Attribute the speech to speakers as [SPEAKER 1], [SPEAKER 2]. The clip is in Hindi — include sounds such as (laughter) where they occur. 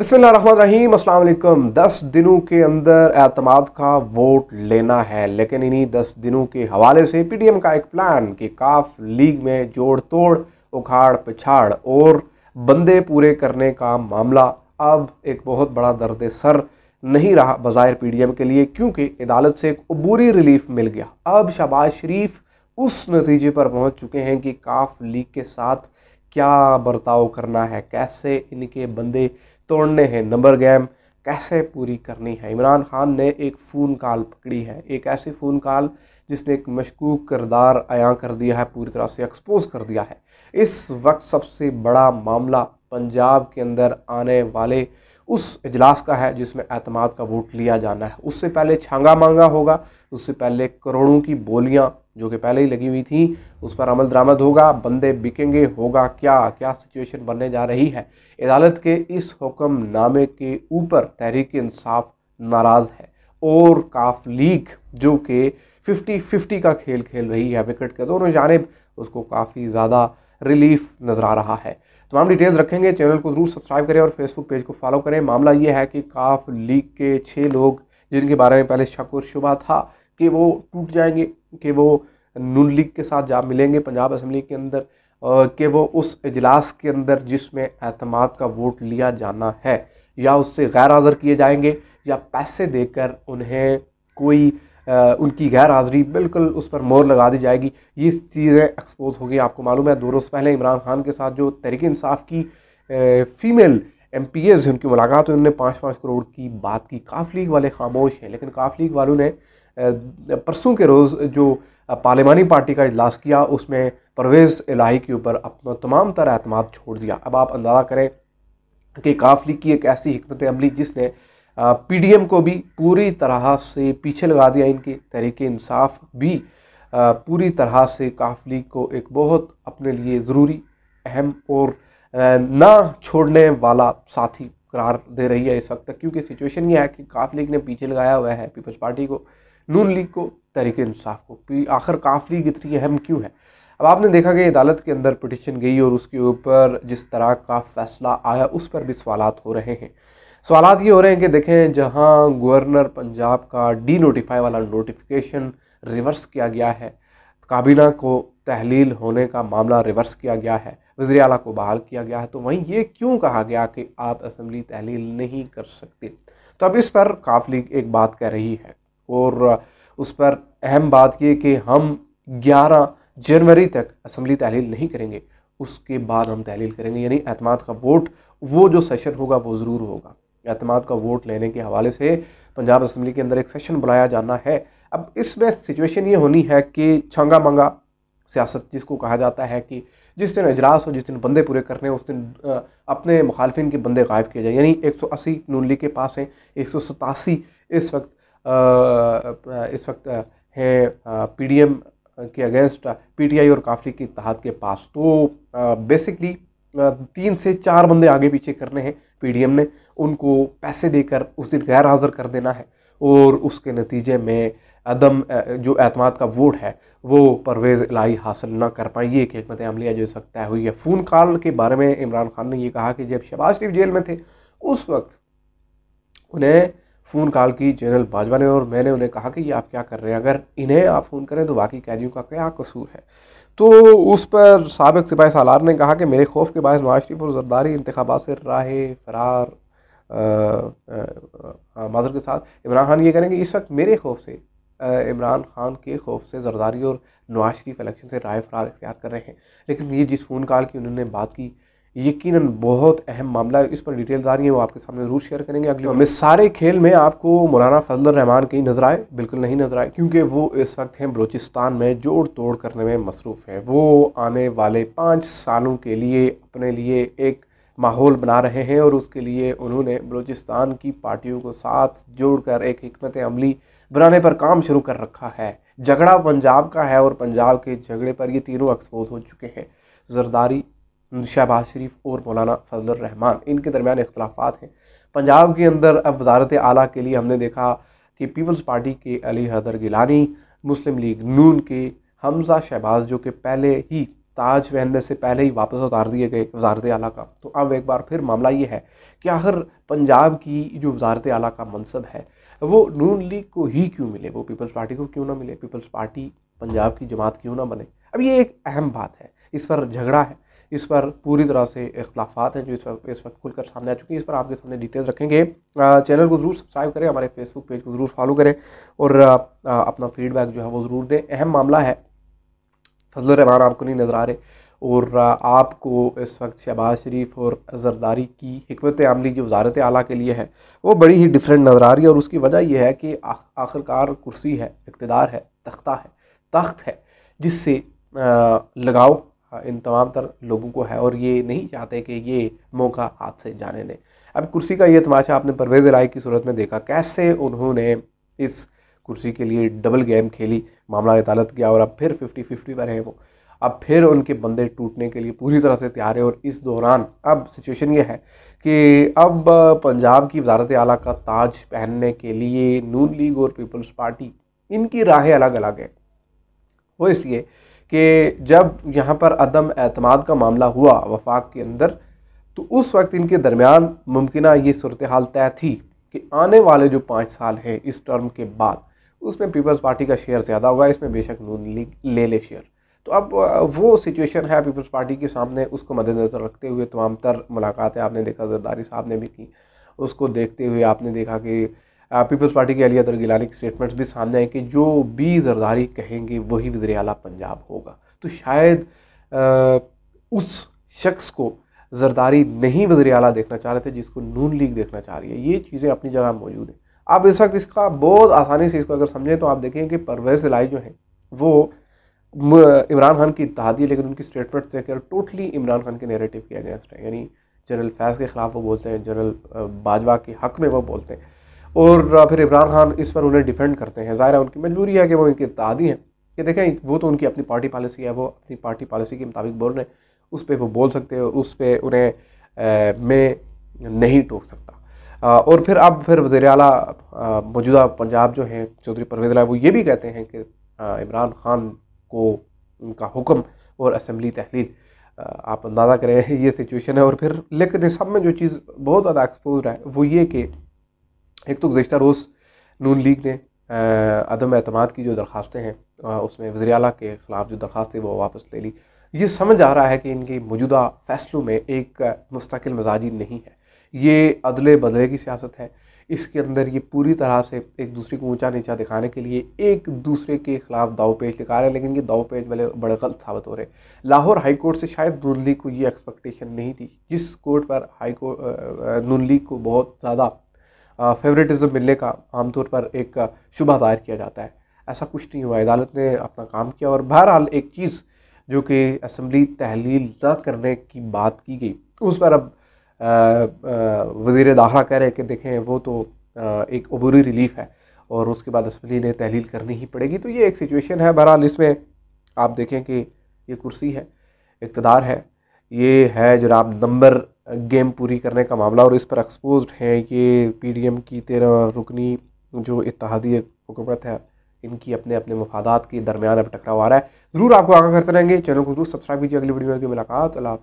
[SPEAKER 1] रहीम अल्लाम दस दिनों के अंदर अतमाद का वोट लेना है लेकिन इन्हीं दस दिनों के हवाले से पी डी एम का एक प्लान कि काफ लीग में जोड़ तोड़ उखाड़ पिछाड़ और बंदे पूरे करने का मामला अब एक बहुत बड़ा दर्द सर नहीं रहा बज़ाहिर पी डी एम के लिए क्योंकि अदालत से एक अबूरी रिलीफ मिल गया अब शहबाज शरीफ उस नतीजे पर पहुँच चुके हैं कि काफ लीग के साथ क्या बर्ताव करना है कैसे इनके बंदे तोड़ने हैं नंबर गेम कैसे पूरी करनी है इमरान खान ने एक फ़ोन कॉल पकड़ी है एक ऐसी फ़ोन कॉल जिसने एक मशकूक किरदार आया कर दिया है पूरी तरह से एक्सपोज कर दिया है इस वक्त सबसे बड़ा मामला पंजाब के अंदर आने वाले उस इजलास का है जिसमें अतमाद का वोट लिया जाना है उससे पहले छांगा मांगा होगा उससे पहले करोड़ों की बोलियाँ जो कि पहले ही लगी हुई थी उस पर अमल दरामद होगा बंदे बिकेंगे होगा क्या क्या सिचुएशन बनने जा रही है अदालत के इस हुक्मनामे के ऊपर तहरीक इंसाफ नाराज़ है और काफ लीग जो कि फिफ्टी फिफ्टी का खेल खेल रही है विकेट के दोनों जानब उसको काफ़ी ज़्यादा रिलीफ नज़र आ रहा है तमाम डिटेल्स रखेंगे चैनल को ज़रूर सब्सक्राइब करें और फेसबुक पेज को फॉलो करें मामला ये है कि काफ लीग के छः लोग जिनके बारे में पहले शक और शुबा था कि वो टूट जाएंगे कि वो नून लीग के साथ जा मिलेंगे पंजाब असम्बली के अंदर कि वो उस इजलास के अंदर जिसमें अहतमाद का वोट लिया जाना है या उससे गैर हाज़र किए जाएंगे या पैसे देकर उन्हें कोई आ, उनकी गैर हाज़री बिल्कुल उस पर मोर लगा दी जाएगी ये चीज़ें एक्सपोज हो गई आपको मालूम है दो रोज़ पहले इमरान खान के साथ जो तहरीक इंसाफ की आ, फ़ीमेल एम पी एज़ उनकी मुलाकात हुई उन्होंने पाँच पाँच करोड़ की बात की काफ लीग वाले खामोश हैं लेकिन काफ लीग वालों ने परसों के रोज़ जो पार्लिमानी पार्टी का इजलास किया उसमें परवेज़ इलाही के ऊपर अपना तमाम तर अहतमाद छोड़ दिया अब आप अंदाज़ा करें कि काफ लीग की एक ऐसी हमत अमली जिसने पी डी एम को भी पूरी तरह से पीछे लगा दिया इनकी तहरीक इंसाफ भी पूरी तरह से काफ लीग को एक बहुत अपने लिए ज़रूरी अहम और ना छोड़ने वाला साथी करार दे रही है इस वक्त तक क्योंकि सिचुएशन ये है कि काफ लीग ने पीछे लगाया हुआ है पीपल्स पार्टी को नून लीग को तहरीक इंसाफ को तो आखिर काफ लीग इतनी अहम क्यों है अब आपने देखा कि अदालत के अंदर पटिशन गई और उसके ऊपर जिस तरह का फैसला आया उस पर भी सवाल हो रहे हैं सवाल ये हो रहे हैं कि देखें जहां गवर्नर पंजाब का डी नोटिफाई वाला नोटिफिकेशन रिवर्स किया गया है काबीना को तहलील होने का मामला रिवर्स किया गया है वजी अला को बहाल किया गया है तो वहीं ये क्यों कहा गया कि आप असम्बली तहलील नहीं कर सकते तो अब इस पर काफ लीग एक बात कह रही है और उस पर अहम बात ये कि हम 11 जनवरी तक असम्बली तहलील नहीं करेंगे उसके बाद हम तहलील करेंगे यानी अतमाद का वोट वो जो सेशन होगा वो ज़रूर होगा अतमाद का वोट लेने के हवाले से पंजाब असम्बली के अंदर एक सेशन बुलाया जाना है अब इसमें सिचुएशन ये होनी है कि छंगा मंगा सियासत जिसको कहा जाता है कि जिस दिन अजलास हो जिस दिन बंदे पूरे कर रहे हैं उस दिन अपने मुखालफिन के बंदे गायब किए जाए यानी 180 नून लीग के पास हैं एक इस वक्त इस वक्त है पीडीएम के अगेंस्ट पीटीआई और काफली की इतिहाद के पास तो बेसिकली तीन से चार बंदे आगे पीछे करने हैं पीडीएम ने उनको पैसे देकर उस दिन गैर हाजिर कर देना है और उसके नतीजे में अदम जो अतमाद का वोट है वो परवेज़ लाही हासिल ना कर पाई ये एक हमत अमलिया जो इस वक्त तय हुई है फ़ोन कॉल के बारे में इमरान खान ने ये कहा कि जब शबाज शरीफ जेल में थे उस वक्त उन्हें फ़ोन कॉल की जनरल बाजवा ने और मैंने उन्हें कहा कि ये आप क्या कर रहे हैं अगर इन्हें आप फ़ोन करें तो बाकी कैदियों का क्या कसूर है तो उस पर सबक सिपाही सालार ने कहा कि मेरे खौफ के बायस नवाज शरीफ और जरदारी इंतबात से राह फरार माजर के साथ इमरान खान ये करेंगे इस वक्त मेरे खौफ से इमरान खान के खौफ से जरदारी और नवाज शरीफ इलेक्शन से राय फरार इख्तियार कर रहे हैं लेकिन ये जिस फ़ोन कॉल की उन्होंने बात की यकीनन बहुत अहम मामला है इस पर डिटेल्स आ रही है वो आपके सामने जरूर शेयर करेंगे अगले हमें सारे खेल में आपको मौलाना फजल रहमान कहीं नजर आए बिल्कुल नहीं नजर आए क्योंकि वो इस वक्त हैं बलोचिस्तान में जोड़ तोड़ करने में मसरूफ़ हैं वो आने वाले पाँच सालों के लिए अपने लिए एक माहौल बना रहे हैं और उसके लिए उन्होंने बलोचिस्तान की पार्टियों को साथ जोड़कर एक हमत अमली बनाने पर काम शुरू कर रखा है झगड़ा पंजाब का है और पंजाब के झगड़े पर ये तीनों एक्सपोज हो चुके हैं जरदारी शहबाज शरीफ और मौलाना फजलरहमान इनके दरमियान इख्लाफा हैं पंजाब के अंदर अब वजारत अली के लिए हमने देखा कि पीपल्स पार्टी के अली हैदर गिलानी मुस्लिम लीग नून के हमजा शहबाज जो कि पहले ही ताज पहनने से पहले ही वापस उतार दिए गए वजारत अली का तो अब एक बार फिर मामला ये है कि आखिर पंजाब की जो वजारत अली का मनसब है वो नून लीग को ही क्यों मिले वो पीपल्स पार्टी को क्यों ना मिले पीपल्स पार्टी पंजाब की जमात क्यों ना बने अब ये एक अहम बात है इस पर झगड़ा है इस पर पूरी तरह से इख्लाफात हैं जो इस वक्त इस वक्त खुलकर सामने आ चुकी हैं इस पर आपके सामने डिटेल्स रखेंगे चैनल को ज़रूर सब्सक्राइब करें हमारे फेसबुक पेज को ज़रूर फॉलो करें और अपना फीडबैक जो है वो ज़रूर दें अहम मामला है फजल रहमान आपको नहीं नज़र आ रहे और आपको इस वक्त शहबाज शरीफ और जरदारी की हमत आमली जो वजारत आला के लिए है वो बड़ी ही डिफरेंट नज़र आ रही है और उसकी वजह यह है कि आखिरकार कुर्सी है इकतदार है तख्ता है तख्त है जिससे लगाव हाँ, इन तमाम तर लोगों को है और ये नहीं चाहते कि ये मौका हाथ से जाने दें अब कुर्सी का ये तमाशा आपने परवेज़ राय की सूरत में देखा कैसे उन्होंने इस कुर्सी के लिए डबल गेम खेली मामला अदालत गया और अब फिर फिफ्टी फिफ्टी पर हैं वो अब फिर उनके बंदे टूटने के लिए पूरी तरह से तैयार है और इस दौरान अब सिचुएशन ये है कि अब पंजाब की वजारत आला का ताज पहनने के लिए नून लीग और पीपल्स पार्टी इनकी राहें अलग अलग हैं वो इसलिए कि जब यहाँ पर अदम अतमाद का मामला हुआ वफाक के अंदर तो उस वक्त इनके दरमियान मुमकिन ये सूरत हाल तय थी कि आने वाले जो पाँच साल हैं इस टर्म के बाद उसमें पीपल्स पार्टी का शेयर ज़्यादा होगा इसमें बेशक नून लीग ले ले शेयर तो अब वो सिचुएशन है पीपल्स पार्टी के सामने उसको मद्देनज़र रखते हुए तमाम तर मुलाकातें आपने देखा जरदारी साहब ने भी की उसको देखते हुए आपने देखा कि पीपल्स पार्टी के अली अदर गिलानी के स्टेटमेंट्स भी सामने आए कि जो भी जरदारी कहेंगे वही वजर अला पंजाब होगा तो शायद आ, उस शख्स को जरदारी नहीं वजर अला देखना चाह रहे थे जिसको नून लीग देखना चाह रही है ये चीज़ें अपनी जगह मौजूद हैं आप इस वक्त इसका बहुत आसानी से इसको अगर समझें तो आप देखें कि परवेज लाई जो हैं वो इमरान खान की इतिहादी लेकिन उनकी स्टेटमेंट देखकर टोटली इमरान खान के नेरेटिव के अगेंस्ट है यानी जनरल फैज़ के ख़िलाफ़ वो बोलते हैं जनरल बाजवा के हक में वो बोलते हैं और फिर इमरान खान इस पर उन्हें डिफेंड करते हैं ज़ाहिर है उनकी मजबूरी है कि वो इनके इतहादी हैं कि देखें वो तो उनकी अपनी पार्टी पॉलिसी है वो अपनी पार्टी पॉलिसी के मुताबिक बोल रहे हैं उस पर वो बोल सकते हैं और उस पर उन्हें मैं नहीं टोक सकता आ, और फिर अब फिर वजे अला मौजूदा पंजाब जो हैं चौधरी परवेज वो ये भी कहते हैं कि इमरान खान को उनका हुक्म और असम्बली तहलील आप अंदाज़ा करें (laughs) ये सिचुएशन है और फिर लेकिन इस सब में जो चीज़ बहुत ज़्यादा एक्सपोज है वो ये कि एक तो गुज्तर रोज़ नून लीग ने अदम अतमाद की जो दरख्वास्तें हैं उसमें वजी अला के ख़िलाफ़ जो दरख्वास्त थी वो वापस ले ली ये समझ आ रहा है कि इनके मौजूदा फ़ैसलों में एक मुस्तकिल मजाजी नहीं है ये अदले बदले की सियासत है इसके अंदर ये पूरी तरह से एक दूसरे को ऊंचा नीचा दिखाने के लिए एक दूसरे के खिलाफ दाव पेज दिखा रहे हैं लेकिन ये दाव पेज वाले बड़े गलत साबित हो रहे हैं लाहौर हाई कोर्ट से शायद नून लीग को ये एक्सपेक्टेशन नहीं थी जिस कोर्ट पर हाई कोर्ट नून लीग को बहुत ज़्यादा फेवरेटिज्म मिलने का आमतौर पर एक शुभा दायर किया जाता है ऐसा कुछ नहीं हुआ अदालत ने अपना काम किया और बहरहाल एक चीज़ जो कि असम्बली तहलील न करने की बात की गई उस पर अब वजीर दाखिला कह रहे कि देखें वो तो आ, एक अबूरी रिलीफ है और उसके बाद असम्बली ने तहलील करनी ही पड़ेगी तो ये एक सिचुएशन है बहरहाल इसमें आप देखें कि ये कुर्सी है इकतदार है ये है जनाब नंबर गेम पूरी करने का मामला और इस पर एक्सपोज हैं ये पी डी एम की तेरह रुकनी जो इतिहादी हुकूमत है इनकी अपने अपने मफादात के दरमियान अब टकराव आ रहा है ज़रूर आपको आगा करते रहेंगे चैनल को जरूर सब्सक्राइब कीजिए अगली वीडियो की मुलाकात अल्लाह